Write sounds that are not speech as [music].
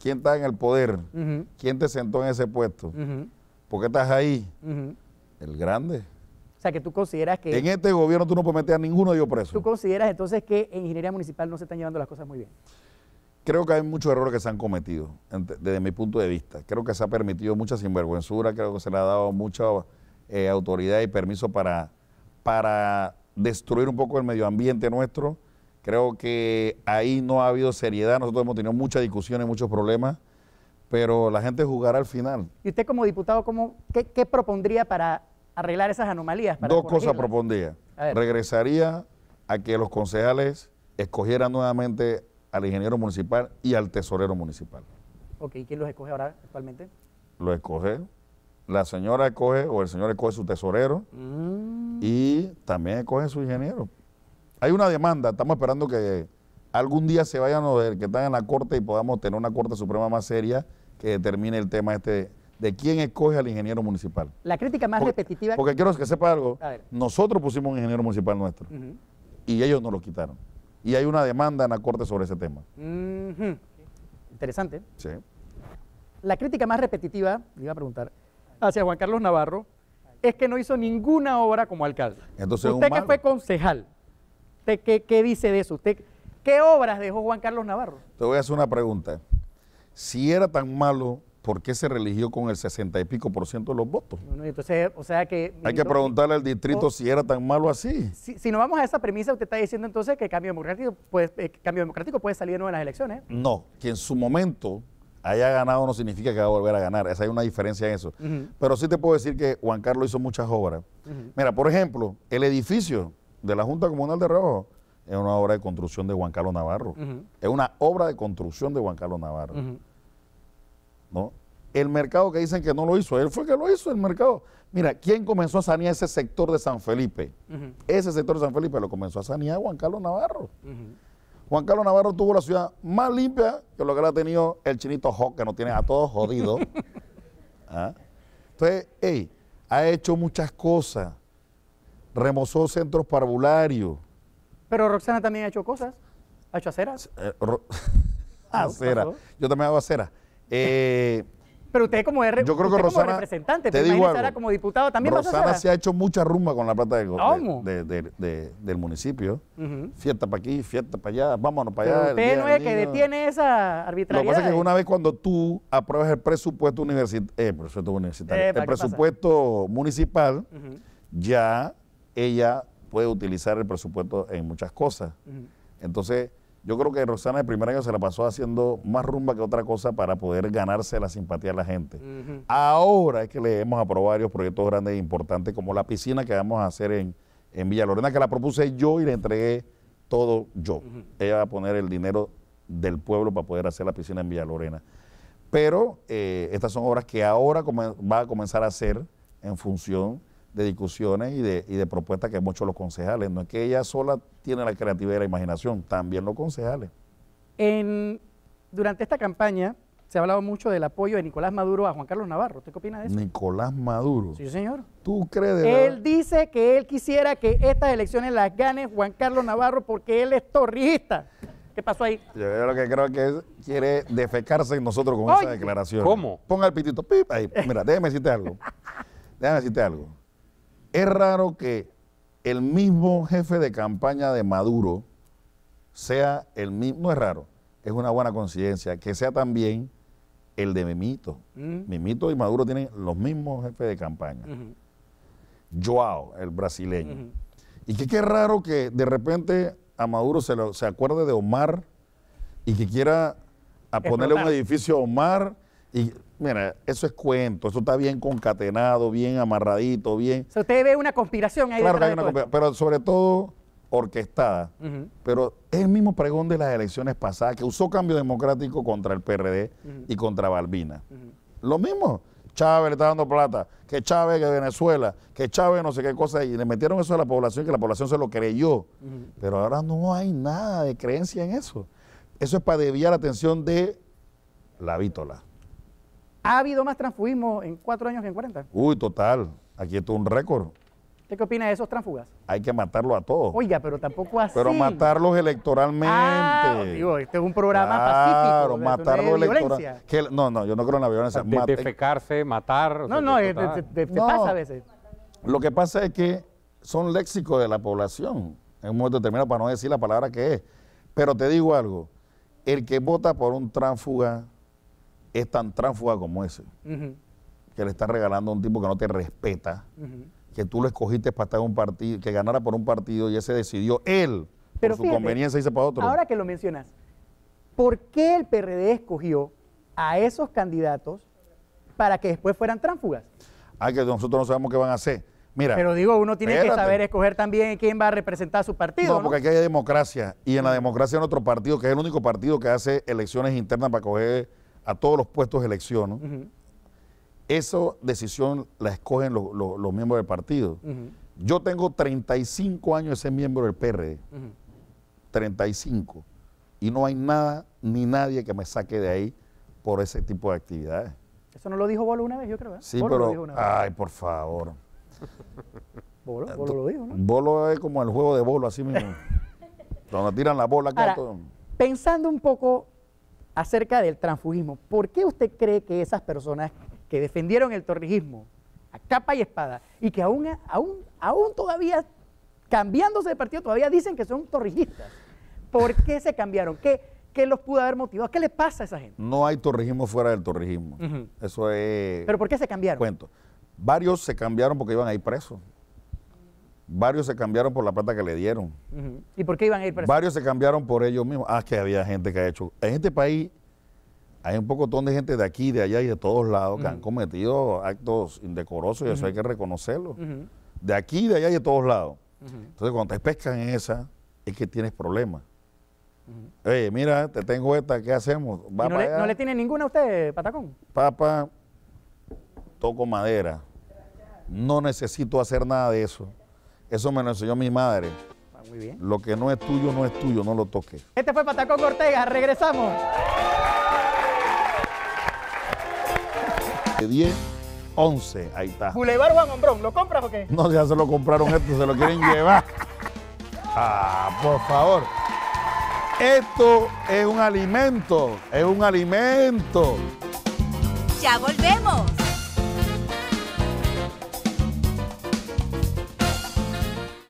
quién está en el poder, quién te sentó en ese puesto, por qué estás ahí. El grande. O sea, que tú consideras que... En este gobierno tú no puedes meter a ninguno de ellos presos. ¿Tú consideras entonces que en ingeniería municipal no se están llevando las cosas muy bien? Creo que hay muchos errores que se han cometido, desde mi punto de vista. Creo que se ha permitido mucha sinvergüenzura, creo que se le ha dado mucha eh, autoridad y permiso para, para destruir un poco el medio ambiente nuestro, Creo que ahí no ha habido seriedad. Nosotros hemos tenido muchas discusiones, muchos problemas, pero la gente jugará al final. ¿Y usted como diputado, ¿cómo, qué, propondría para arreglar esas anomalías? Dos cosas propondría. Regresaría a que los concejales escogieran nuevamente al ingeniero municipal y al tesorero municipal. Ok, ¿y quién los escoge ahora actualmente? Lo escoge la señora escoge o el señor escoge su tesorero mm. y también escoge su ingeniero. Hay una demanda, estamos esperando que algún día se vayan ver que están en la corte y podamos tener una corte suprema más seria que determine el tema este de quién escoge al ingeniero municipal. La crítica más repetitiva... Porque quiero que sepa algo, nosotros pusimos un ingeniero municipal nuestro y ellos nos lo quitaron. Y hay una demanda en la corte sobre ese tema. Interesante. Sí. La crítica más repetitiva, iba a preguntar, hacia Juan Carlos Navarro, es que no hizo ninguna obra como alcalde. Entonces, Usted que fue concejal, qué, dice de eso? qué obras dejó Juan Carlos Navarro? Te voy a hacer una pregunta. Si era tan malo, ¿por qué se religió con el 60 y pico por ciento de los votos? entonces, o sea que... Hay que preguntarle al distrito si era tan malo así. Si, si, nos vamos a esa premisa, usted está diciendo entonces que el cambio democrático puede, eh, salir de nuevo en las elecciones. No, que en su momento haya ganado no significa que va a volver a ganar. Esa hay una diferencia en eso. Pero sí te puedo decir que Juan Carlos hizo muchas obras. Mira, por ejemplo, el edificio de la Junta Comunal de Rojo es una obra de construcción de Juan Carlos Navarro. Es una obra de construcción de Juan Carlos Navarro. ¿No? El mercado que dicen que no lo hizo, él fue que lo hizo, el mercado. Mira, ¿quién comenzó a sanear ese sector de San Felipe? Ese sector de San Felipe lo comenzó a sanear Juan Carlos Navarro. Juan Carlos Navarro tuvo la ciudad más limpia que lo que le ha tenido el chinito Hawk, que nos tiene a todos jodidos. [laughs] ¿Ah? Entonces, hey, ha hecho muchas cosas remozó centros parvularios. Pero Roxana también ha hecho cosas, ha hecho aceras. Eh, [laughs] aceras. Yo también hago aceras. Eh, [laughs] pero usted como, yo representante, como diputado también Roxana se ha hecho mucha rumba con la plata de, del municipio. Fiesta para aquí, fiesta para allá, vámonos para allá. Usted no es que detiene esa arbitrariedad. Lo que pasa es que una vez cuando tú apruebas el presupuesto, eh, universitario, el presupuesto municipal, ya ella puede utilizar el presupuesto en muchas cosas. Entonces, yo creo que Rosana el primer año se la pasó haciendo más rumba que otra cosa para poder ganarse la simpatía de la gente. Ahora es que le hemos aprobado varios proyectos grandes e importantes, como la piscina que vamos a hacer en, en Villa Lorena, que la propuse yo y le entregué todo yo. Ella va a poner el dinero del pueblo para poder hacer la piscina en Villa Lorena. Pero eh, estas son obras que ahora va a comenzar a hacer en función de discusiones y de, y de propuestas que muchos los concejales. No es que ella sola tiene la creatividad y la imaginación, también los concejales. En, durante esta campaña se ha hablado mucho del apoyo de Nicolás Maduro a Juan Carlos Navarro. ¿Usted qué opina de eso? Nicolás Maduro. Sí, señor. ¿Tú crees de Él dice que él quisiera que estas elecciones las gane Juan Carlos Navarro porque él es torrista ¿Qué pasó ahí? Yo lo que creo que es, quiere defecarse en nosotros con esa declaración. ¿Cómo? Ponga el pitito, pip, ahí. Mira, déjeme decirte algo. [laughs] déjame decirte algo. Es raro que el mismo jefe de campaña de Maduro sea el mismo, no es raro, es una buena conciencia, que sea también el de Mimito. Mimito mm. y Maduro tienen los mismos jefes de campaña. Joao, el brasileño. Y que qué raro que de repente a Maduro se, acuerde de Omar y que quiera ponerle un edificio a Omar. Y Mira, eso es cuento, eso está bien concatenado, bien amarradito, bien. O sea, usted ve una conspiración ahí. Claro que hay una conspiración, pero sobre todo orquestada. Pero es el mismo pregón de las elecciones pasadas que usó cambio democrático contra el PRD y contra Balbina. Lo mismo. Chávez le está dando plata, que Chávez de Venezuela, que Chávez no sé qué cosa, y le metieron eso a la población y que la población se lo creyó. Pero ahora no hay nada de creencia en eso. Eso es para desviar la atención de la vítola. ¿Ha habido más transfugismo en cuatro años que en cuarenta? Uy, total. Aquí es un récord. ¿Usted qué opina de esos transfugas? Hay que matarlos a todos. Oiga, pero tampoco así. Pero matarlos electoralmente. Ah, este es un programa pacífico. Claro, matarlos electoralmente. No, no, yo no creo en la violencia. defecarse, matar. No, no, eh, te, pasa a veces. Lo que pasa es que son léxicos de la población. En un momento determinado, para no decir la palabra que es. Pero te digo algo. El que vota por un transfuga es tan tránfuga como ese, que le está regalando a un tipo que no te respeta, que tú lo escogiste para estar en un partido, que ganara por un partido y ese decidió él, por su conveniencia, irse para otro. Ahora que lo mencionas, ¿por qué el PRD escogió a esos candidatos para que después fueran tránfugas? Ah, que nosotros no sabemos qué van a hacer. Mira, pero digo, uno tiene que saber escoger también quién va a representar a su partido. No, porque aquí hay democracia. Y en la democracia, otro partido, que es el único partido que hace elecciones internas para coger a todos los puestos de elección, esa decisión la escogen los miembros del partido. Yo tengo 35 años de ser miembro del PRD, 35, y no hay nada ni nadie que me saque de ahí por ese tipo de actividades. Eso no lo dijo Bolo una vez, yo creo. ¿eh? Sí, pero, ay, por favor. [laughs] Bolo, Bolo lo dijo, ¿no? Bolo es como el juego de Bolo, así mismo. [laughs] Cuando tiran la bola. pensando un poco acerca del transfugismo. ¿Por qué usted cree que esas personas que defendieron el torrijismo a capa y espada y que aún, aún, aún todavía cambiándose de partido todavía dicen que son torrijistas? ¿Por qué se cambiaron? ¿Qué, qué los pudo haber motivado? ¿Qué le pasa a esa gente? No hay torrijismo fuera del torrijismo. Eso es... ¿Pero por qué se cambiaron? Cuento. Varios se cambiaron porque iban ahí presos. Varios se cambiaron por la plata que le dieron. ¿Y por qué iban a ir Varios se cambiaron por ellos mismos. Ah, que había gente que ha hecho. En este país hay un pocotón de gente de aquí, de allá y de todos lados que han cometido actos indecorosos y eso hay que reconocerlo. De aquí, de allá y de todos lados. Entonces, cuando te pescan en esa, es que tienes problemas. Oye, mira, te tengo esta, ¿qué hacemos? no, le, no, le, tiene ninguna a usted, Patacón? Papa, toco madera. No necesito hacer nada de eso. Eso me lo enseñó mi madre. Ah, lo que no es tuyo, no es tuyo, no lo toques. Este fue Patacón Ortega, regresamos. De 10, 11, ahí está. Boulevard Juan Hombrón, ¿lo compras o qué? No, ya se lo compraron esto, se lo quieren llevar. Ah, por favor. Esto es un alimento, es un alimento. Ya volvemos.